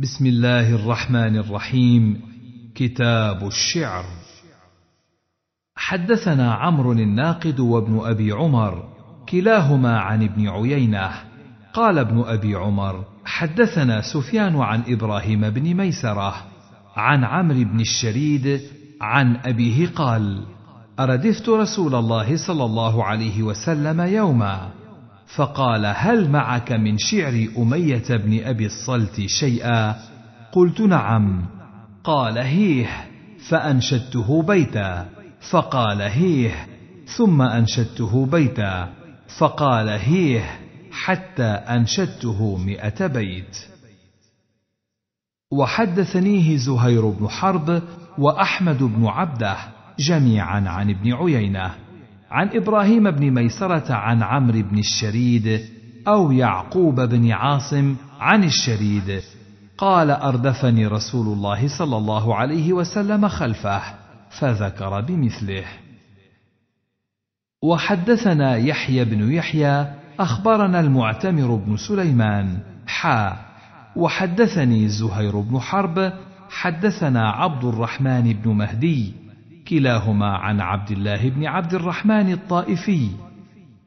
بسم الله الرحمن الرحيم كتاب الشعر حدثنا عمرو الناقد وابن ابي عمر كلاهما عن ابن عيينه قال ابن ابي عمر حدثنا سفيان عن ابراهيم بن ميسره عن عمرو بن الشريد عن ابيه قال اردفت رسول الله صلى الله عليه وسلم يوما فقال هل معك من شعر اميه بن ابي الصلت شيئا قلت نعم قال هيه فانشدته بيتا فقال هيه ثم انشدته بيتا فقال هيه حتى انشدته مئه بيت وحدثنيه زهير بن حرب واحمد بن عبده جميعا عن ابن عيينه عن إبراهيم بن ميسرة عن عمرو بن الشريد أو يعقوب بن عاصم عن الشريد قال أردفني رسول الله صلى الله عليه وسلم خلفه فذكر بمثله وحدثنا يحيى بن يحيى أخبرنا المعتمر بن سليمان حا وحدثني زهير بن حرب حدثنا عبد الرحمن بن مهدي كلاهما عن عبد الله بن عبد الرحمن الطائفي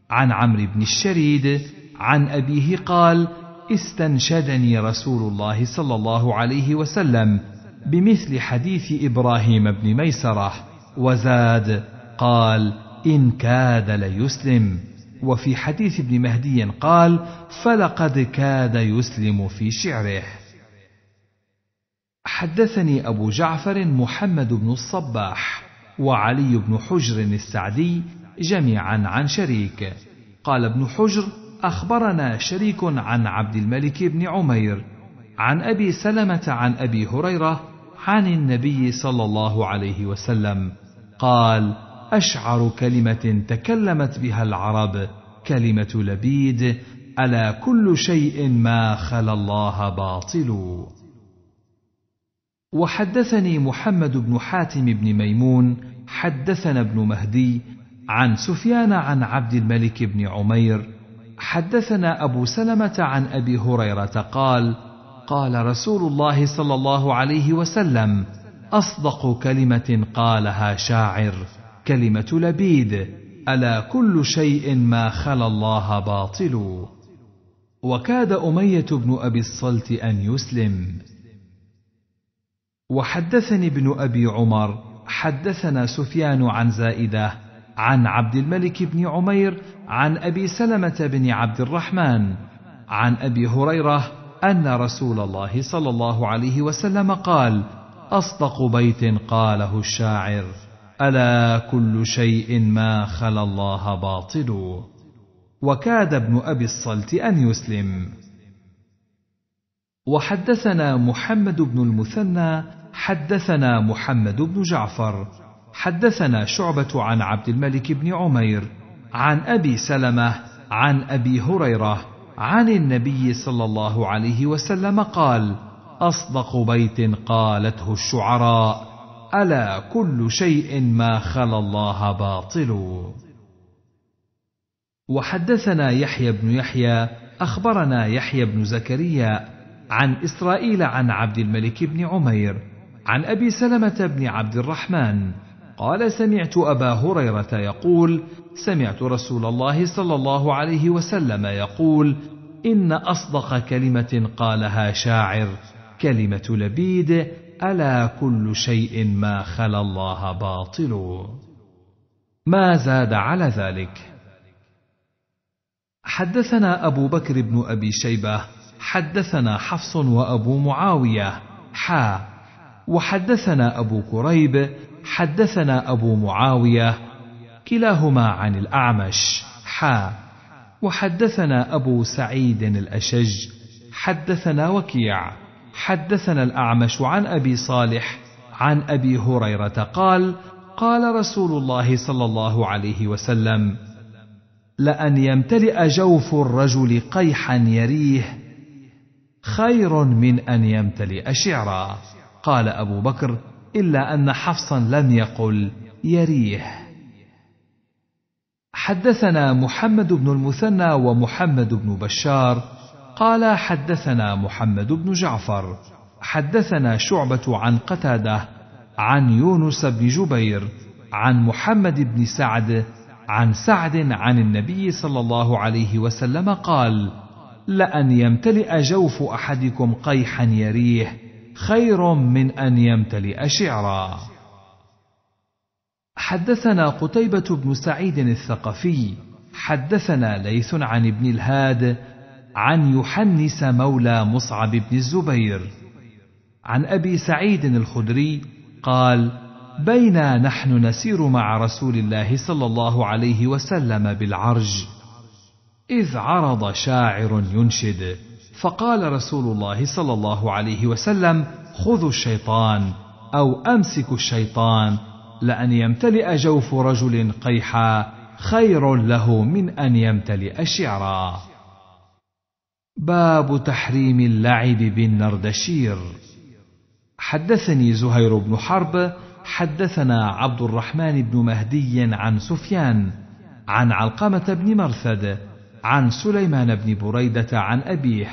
عن عمرو بن الشريد عن أبيه قال استنشدني رسول الله صلى الله عليه وسلم بمثل حديث إبراهيم بن ميسرة وزاد قال إن كاد ليسلم وفي حديث ابن مهدي قال فلقد كاد يسلم في شعره حدثني أبو جعفر محمد بن الصباح وعلي بن حجر السعدي جميعا عن شريك قال ابن حجر اخبرنا شريك عن عبد الملك بن عمير عن ابي سلمه عن ابي هريره عن النبي صلى الله عليه وسلم قال اشعر كلمه تكلمت بها العرب كلمه لبيد الا كل شيء ما خلا الله باطل وحدثني محمد بن حاتم بن ميمون حدثنا ابن مهدي عن سفيان عن عبد الملك بن عمير حدثنا ابو سلمه عن ابي هريره قال قال رسول الله صلى الله عليه وسلم اصدق كلمه قالها شاعر كلمه لبيد الا كل شيء ما خلا الله باطل وكاد اميه بن ابي الصلت ان يسلم وحدثني ابن ابي عمر حدثنا سفيان عن زائده عن عبد الملك بن عمير عن ابي سلمه بن عبد الرحمن عن ابي هريره ان رسول الله صلى الله عليه وسلم قال اصدق بيت قاله الشاعر الا كل شيء ما خلا الله باطل وكاد ابن ابي الصلت ان يسلم وحدثنا محمد بن المثنى حدثنا محمد بن جعفر حدثنا شعبة عن عبد الملك بن عمير عن أبي سلمة عن أبي هريرة عن النبي صلى الله عليه وسلم قال: أصدق بيت قالته الشعراء: ألا كل شيء ما خلا الله باطل. وحدثنا يحيى بن يحيى أخبرنا يحيى بن زكريا عن إسرائيل عن عبد الملك بن عمير عن أبي سلمة بن عبد الرحمن قال سمعت أبا هريرة يقول سمعت رسول الله صلى الله عليه وسلم يقول إن أصدق كلمة قالها شاعر كلمة لبيد ألا كل شيء ما خلا الله باطل ما زاد على ذلك حدثنا أبو بكر بن أبي شيبة حدثنا حفص وأبو معاوية حا وحدثنا أبو كريب حدثنا أبو معاوية كلاهما عن الأعمش حا وحدثنا أبو سعيد الأشج حدثنا وكيع حدثنا الأعمش عن أبي صالح عن أبي هريرة قال قال رسول الله صلى الله عليه وسلم لأن يمتلئ جوف الرجل قيحا يريه خير من أن يمتلئ شعرا قال أبو بكر إلا أن حفصا لم يقل يريه حدثنا محمد بن المثنى ومحمد بن بشار قال حدثنا محمد بن جعفر حدثنا شعبة عن قتادة عن يونس بن جبير عن محمد بن سعد عن سعد عن النبي صلى الله عليه وسلم قال: لأن يمتلئ جوف أحدكم قيحا يريه خير من أن يمتلئ شعرا. حدثنا قتيبة بن سعيد الثقفي، حدثنا ليث عن ابن الهاد، عن يحنس مولى مصعب بن الزبير، عن أبي سعيد الخدري قال: بينا نحن نسير مع رسول الله صلى الله عليه وسلم بالعرج. إذ عرض شاعر ينشد فقال رسول الله صلى الله عليه وسلم خذوا الشيطان أو أمسكوا الشيطان لأن يمتلئ جوف رجل قيحا خير له من أن يمتلئ شعرا باب تحريم اللعب بالنردشير حدثني زهير بن حرب حدثنا عبد الرحمن بن مهدي عن سفيان عن علقمه بن مرثد عن سليمان بن بريدة عن أبيه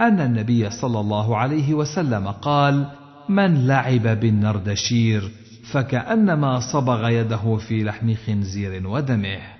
أن النبي صلى الله عليه وسلم قال: من لعب بالنردشير فكأنما صبغ يده في لحم خنزير ودمه.